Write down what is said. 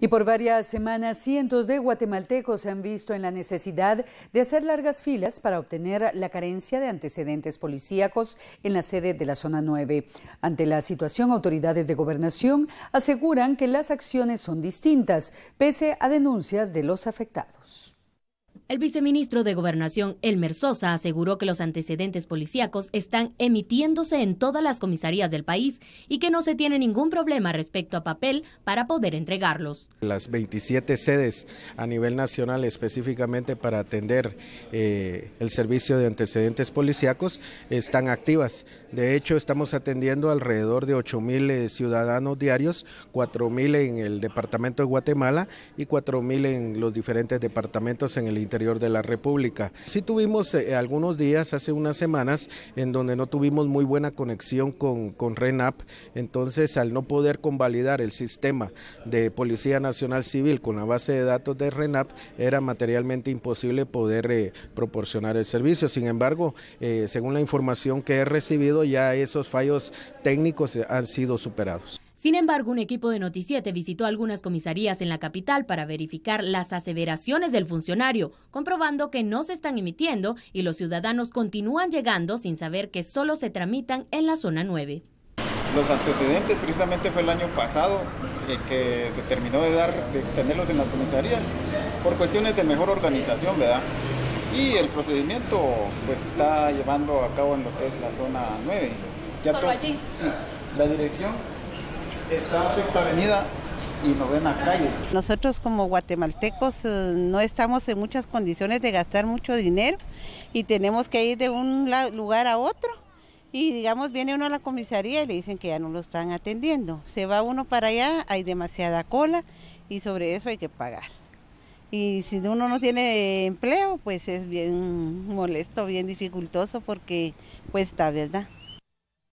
Y por varias semanas, cientos de guatemaltecos se han visto en la necesidad de hacer largas filas para obtener la carencia de antecedentes policíacos en la sede de la Zona 9. Ante la situación, autoridades de gobernación aseguran que las acciones son distintas, pese a denuncias de los afectados. El viceministro de Gobernación, Elmer Sosa, aseguró que los antecedentes policíacos están emitiéndose en todas las comisarías del país y que no se tiene ningún problema respecto a papel para poder entregarlos. Las 27 sedes a nivel nacional específicamente para atender eh, el servicio de antecedentes policíacos están activas. De hecho, estamos atendiendo alrededor de 8 mil eh, ciudadanos diarios, 4 mil en el departamento de Guatemala y 4 mil en los diferentes departamentos en el interior interior de la República. Sí tuvimos eh, algunos días, hace unas semanas, en donde no tuvimos muy buena conexión con, RENAP, entonces al no poder convalidar el sistema de Policía Nacional Civil con la base de datos de RENAP, era materialmente imposible poder eh, proporcionar el servicio. Sin embargo, eh, según la información que he recibido, ya esos fallos técnicos han sido superados. Sin embargo, un equipo de Noticiete visitó algunas comisarías en la capital para verificar las aseveraciones del funcionario, comprobando que no se están emitiendo y los ciudadanos continúan llegando sin saber que solo se tramitan en la zona 9. Los antecedentes precisamente fue el año pasado eh, que se terminó de dar, de extenderlos en las comisarías por cuestiones de mejor organización, ¿verdad? Y el procedimiento pues está llevando a cabo en lo que es la zona 9. ¿Solo allí? Sí. La dirección está Sexta Avenida y Novena Calle. Nosotros como guatemaltecos eh, no estamos en muchas condiciones de gastar mucho dinero y tenemos que ir de un lugar a otro. Y digamos, viene uno a la comisaría y le dicen que ya no lo están atendiendo. Se va uno para allá, hay demasiada cola y sobre eso hay que pagar. Y si uno no tiene empleo, pues es bien molesto, bien dificultoso porque cuesta, ¿verdad?